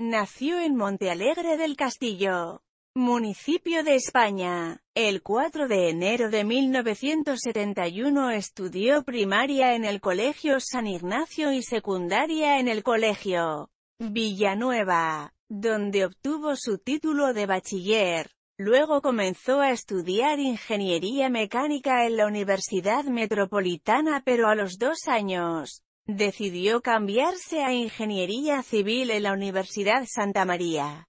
Nació en Montealegre del Castillo, municipio de España. El 4 de enero de 1971 estudió primaria en el Colegio San Ignacio y secundaria en el Colegio Villanueva, donde obtuvo su título de bachiller. Luego comenzó a estudiar ingeniería mecánica en la Universidad Metropolitana pero a los dos años, Decidió cambiarse a Ingeniería Civil en la Universidad Santa María.